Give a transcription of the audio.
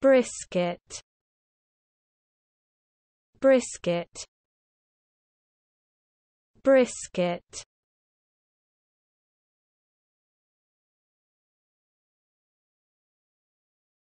Brisket Brisket Brisket